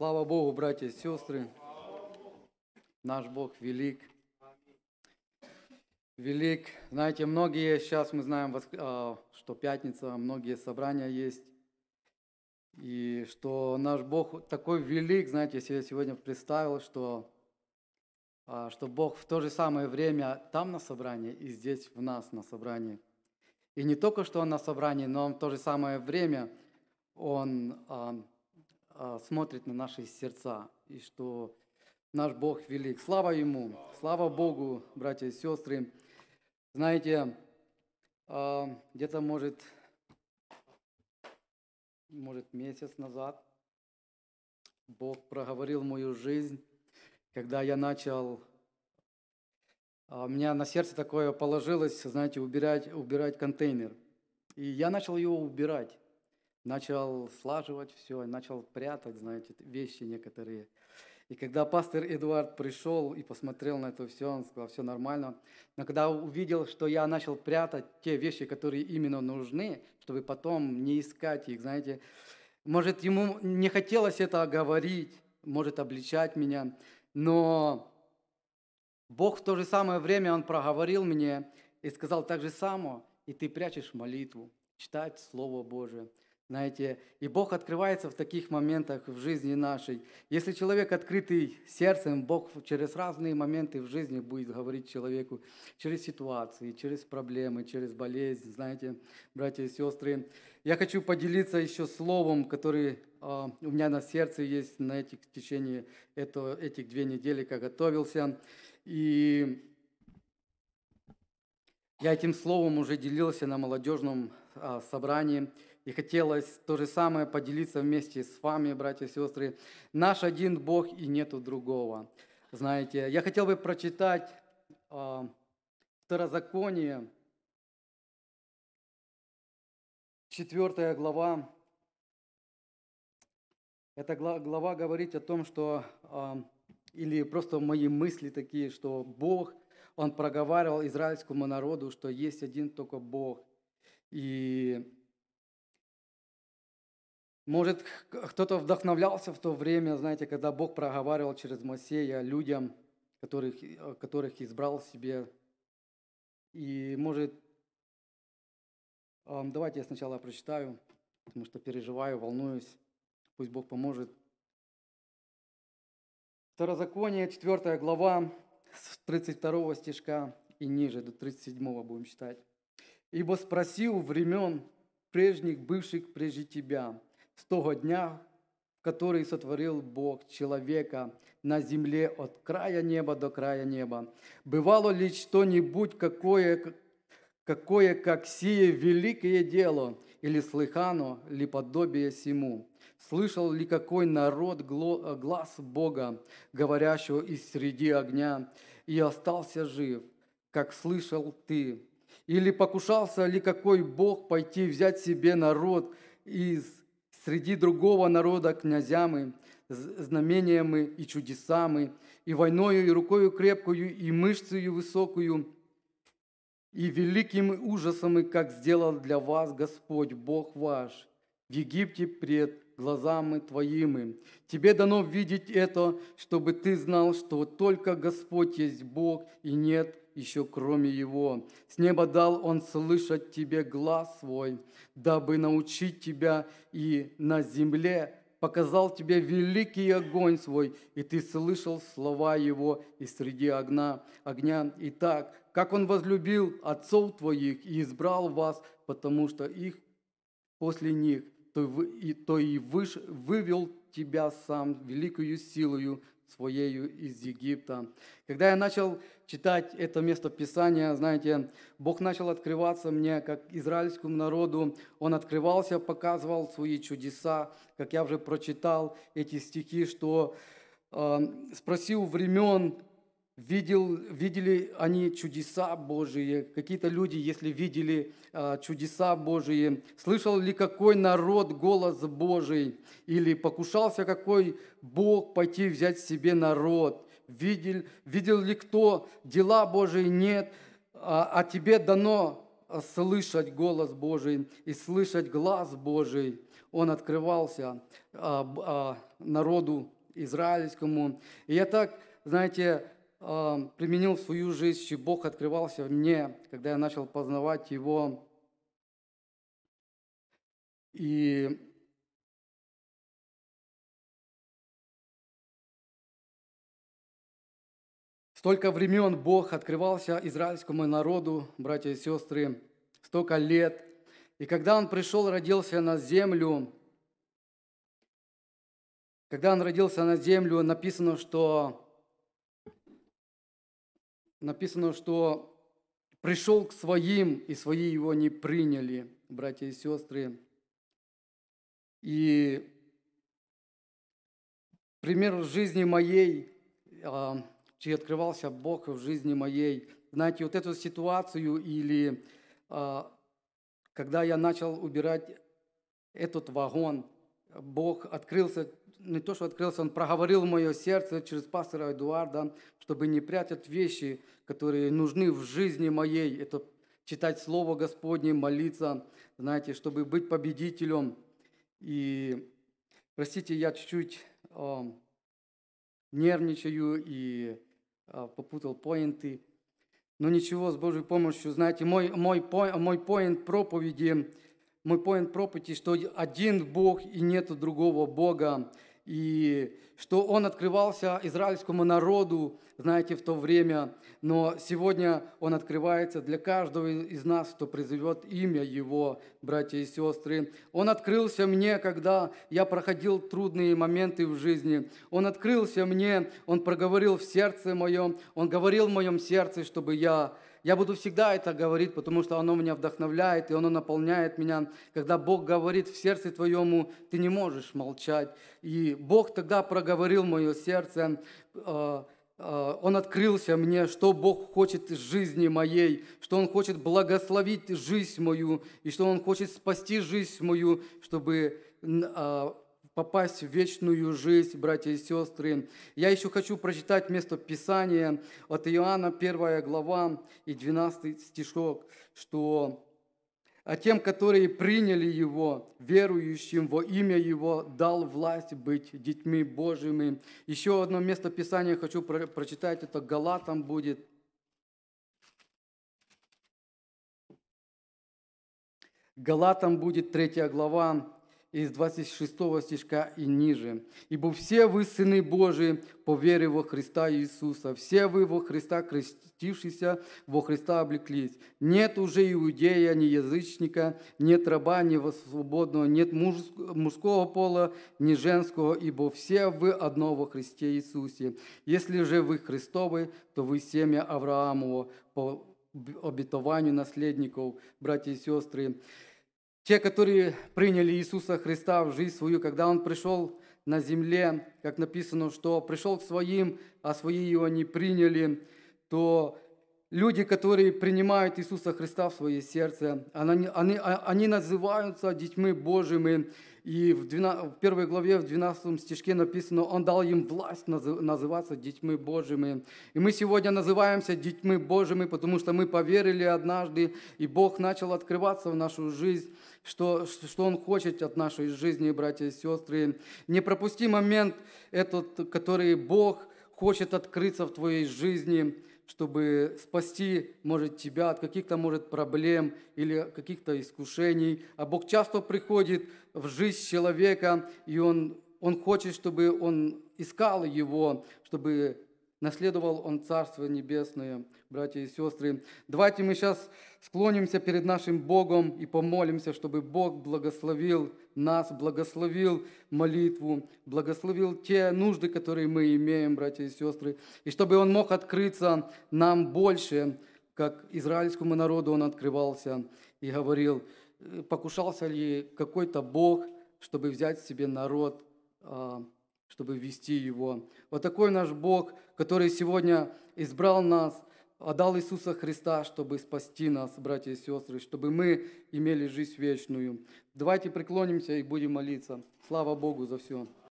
Слава Богу, братья и сестры. Наш Бог велик. Велик. Знаете, многие, сейчас мы знаем, а, что пятница, многие собрания есть. И что наш Бог такой велик, знаете, если я сегодня представил, что, а, что Бог в то же самое время там на собрании и здесь в нас на собрании. И не только, что Он на собрании, но Он в то же самое время, Он а, а, смотрит на наши сердца, и что наш Бог велик. Слава Ему, слава Богу, братья и сестры. Знаете, а, где-то, может, может, месяц назад Бог проговорил мою жизнь, когда я начал а, у меня на сердце такое положилось, знаете, убирать, убирать контейнер. И я начал его убирать начал слаживать все, начал прятать, знаете, вещи некоторые. И когда пастор Эдуард пришел и посмотрел на это все, он сказал, все нормально. Но когда увидел, что я начал прятать те вещи, которые именно нужны, чтобы потом не искать их, знаете, может, ему не хотелось это говорить, может, обличать меня, но Бог в то же самое время, Он проговорил мне и сказал так же само, и ты прячешь молитву, читать Слово Божие – знаете, и Бог открывается в таких моментах в жизни нашей. Если человек открытый сердцем, Бог через разные моменты в жизни будет говорить человеку, через ситуации, через проблемы, через болезнь. Знаете, братья и сестры, я хочу поделиться еще словом, который а, у меня на сердце есть на этих, в течение этого, этих две недели, как готовился. И я этим словом уже делился на молодежном а, собрании – и хотелось то же самое поделиться вместе с вами, братья и сестры. Наш один Бог и нету другого. Знаете, я хотел бы прочитать э, Второзаконие, 4 глава. Эта глава говорит о том, что, э, или просто мои мысли такие, что Бог, Он проговаривал израильскому народу, что есть один только Бог. И может, кто-то вдохновлялся в то время, знаете, когда Бог проговаривал через Моисея людям, которых, э, которых избрал себе. И, может, давайте я сначала прочитаю, потому что переживаю, волнуюсь. Пусть Бог поможет. Второзаконие, 4 глава, с 32 стишка и ниже, до 37 будем читать. «Ибо спросил времен прежних, бывших прежде тебя, с того дня, в который сотворил Бог человека на земле от края неба до края неба. Бывало ли что-нибудь какое, какое как сие великое дело, или слыхано ли подобие сему? Слышал ли какой народ глаз Бога, говорящего из среди огня, и остался жив, как слышал ты? Или покушался ли какой Бог пойти взять себе народ из среди другого народа князямы, знамениями и чудесами, и войною, и рукою крепкою, и мышцею высокую, и великими ужасами, как сделал для вас Господь, Бог ваш, в Египте пред глазами твоими. Тебе дано видеть это, чтобы ты знал, что только Господь есть Бог, и нет еще кроме Его. С неба дал Он слышать тебе глаз свой, дабы научить тебя и на земле показал тебе великий огонь свой, и ты слышал слова его и среди огня. огня. Итак, как он возлюбил отцов твоих и избрал вас, потому что их после них, то, и, то и выш, вывел Тебя сам великою силою своею из Египта. Когда я начал читать это место Писания, знаете, Бог начал открываться мне, как израильскому народу. Он открывался, показывал свои чудеса, как я уже прочитал эти стихи, что э, спросил времен, видел, видели они чудеса Божии, какие-то люди, если видели а, чудеса Божии, слышал ли какой народ голос Божий, или покушался какой Бог пойти взять себе народ, видел, видел ли кто дела Божии, нет, а, а тебе дано слышать голос Божий и слышать глаз Божий. Он открывался а, народу израильскому. И я так, знаете, Эм, применил в свою жизнь, и Бог открывался мне, когда я начал познавать Его. И Столько времен Бог открывался израильскому народу, братья и сестры, столько лет. И когда Он пришел, родился на землю, когда Он родился на землю, написано, что написано, что пришел к своим, и свои его не приняли, братья и сестры. И пример в жизни моей, а, чьи открывался Бог в жизни моей, знаете, вот эту ситуацию или а, когда я начал убирать этот вагон, Бог открылся не то, что открылся, он проговорил мое сердце через пастора Эдуарда, чтобы не прятать вещи, которые нужны в жизни моей. Это читать Слово Господне, молиться, знаете, чтобы быть победителем. И, простите, я чуть-чуть э, нервничаю и э, попутал поинты. Но ничего, с Божьей помощью, знаете, мой, мой, мой поинт проповеди, мой поинт проповеди, что один Бог и нету другого Бога и что он открывался израильскому народу, знаете, в то время, но сегодня он открывается для каждого из нас, кто призовет имя его, братья и сестры. Он открылся мне, когда я проходил трудные моменты в жизни. Он открылся мне, он проговорил в сердце моем, он говорил в моем сердце, чтобы я я буду всегда это говорить, потому что оно меня вдохновляет, и оно наполняет меня. Когда Бог говорит в сердце твоему, ты не можешь молчать. И Бог тогда проговорил мое сердце, э, э, он открылся мне, что Бог хочет из жизни моей, что Он хочет благословить жизнь мою, и что Он хочет спасти жизнь мою, чтобы э, попасть в вечную жизнь, братья и сестры. Я еще хочу прочитать место Писания от Иоанна, 1 глава и 12 стишок, что «А тем, которые приняли Его, верующим во имя Его, дал власть быть детьми Божьими». Еще одно место Писания хочу про- прочитать, это Галатам будет, Галатам будет 3 глава, из 26 стишка и ниже. «Ибо все вы сыны Божии по вере во Христа Иисуса, все вы во Христа крестившиеся, во Христа облеклись. Нет уже иудея, ни язычника, нет раба, ни свободного, нет мужского пола, ни женского, ибо все вы одно во Христе Иисусе. Если же вы Христовы, то вы семя Авраамова по обетованию наследников, братья и сестры». Те, которые приняли Иисуса Христа в жизнь свою, когда Он пришел на земле, как написано, что пришел к своим, а свои его не приняли, то Люди, которые принимают Иисуса Христа в свое сердце, они, они, а, они называются детьми Божьими. И в, 12, в первой главе, в 12 стишке написано, Он дал им власть называться детьми Божьими. И мы сегодня называемся детьми Божьими, потому что мы поверили однажды, и Бог начал открываться в нашу жизнь, что, что Он хочет от нашей жизни, братья и сестры. Не пропусти момент этот, который Бог хочет открыться в твоей жизни – чтобы спасти, может, тебя от каких-то, может, проблем или каких-то искушений. А Бог часто приходит в жизнь человека, и Он, он хочет, чтобы он искал его, чтобы Наследовал он Царство Небесное, братья и сестры. Давайте мы сейчас склонимся перед нашим Богом и помолимся, чтобы Бог благословил нас, благословил молитву, благословил те нужды, которые мы имеем, братья и сестры, и чтобы Он мог открыться нам больше, как израильскому народу Он открывался и говорил, «Э, покушался ли какой-то Бог, чтобы взять себе народ а, чтобы ввести его. Вот такой наш Бог, который сегодня избрал нас, отдал Иисуса Христа, чтобы спасти нас, братья и сестры, чтобы мы имели жизнь вечную. Давайте преклонимся и будем молиться. Слава Богу за все.